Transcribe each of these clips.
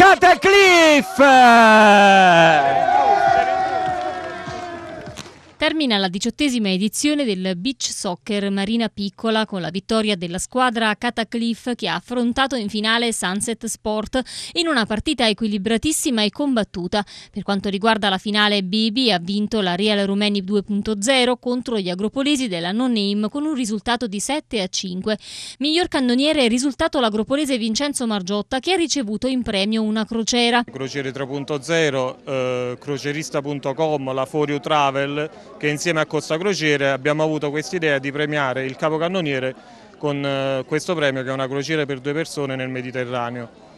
Catacliffe! termina la diciottesima edizione del beach soccer Marina Piccola con la vittoria della squadra Catacliff che ha affrontato in finale Sunset Sport in una partita equilibratissima e combattuta. Per quanto riguarda la finale BB ha vinto la Real Rumeni 2.0 contro gli agropolesi della No Name con un risultato di 7 a 5. Miglior cannoniere è risultato l'agropolese Vincenzo Margiotta che ha ricevuto in premio una crociera. Crociere 3.0, eh, crocerista.com, la Forio Travel che insieme a Costa Crociere abbiamo avuto questa idea di premiare il capocannoniere con eh, questo premio che è una crociera per due persone nel Mediterraneo.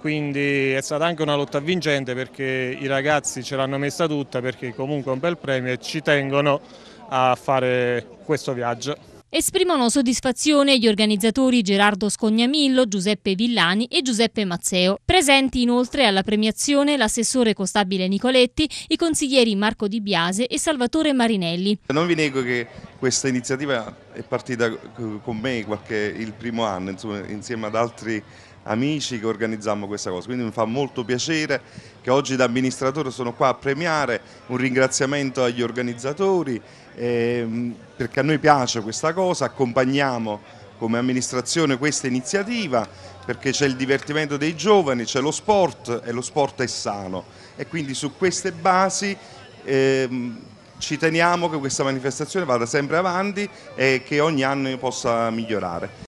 Quindi è stata anche una lotta vincente perché i ragazzi ce l'hanno messa tutta perché comunque è un bel premio e ci tengono a fare questo viaggio. Esprimono soddisfazione gli organizzatori Gerardo Scognamillo, Giuseppe Villani e Giuseppe Mazzeo. Presenti inoltre alla premiazione l'assessore Costabile Nicoletti, i consiglieri Marco Di Biase e Salvatore Marinelli. Non vi nego che questa iniziativa è partita con me qualche, il primo anno, insomma, insieme ad altri amici che organizziamo questa cosa. Quindi mi fa molto piacere che oggi da amministratore sono qua a premiare un ringraziamento agli organizzatori ehm, perché a noi piace questa cosa, accompagniamo come amministrazione questa iniziativa perché c'è il divertimento dei giovani, c'è lo sport e lo sport è sano e quindi su queste basi ehm, ci teniamo che questa manifestazione vada sempre avanti e che ogni anno possa migliorare.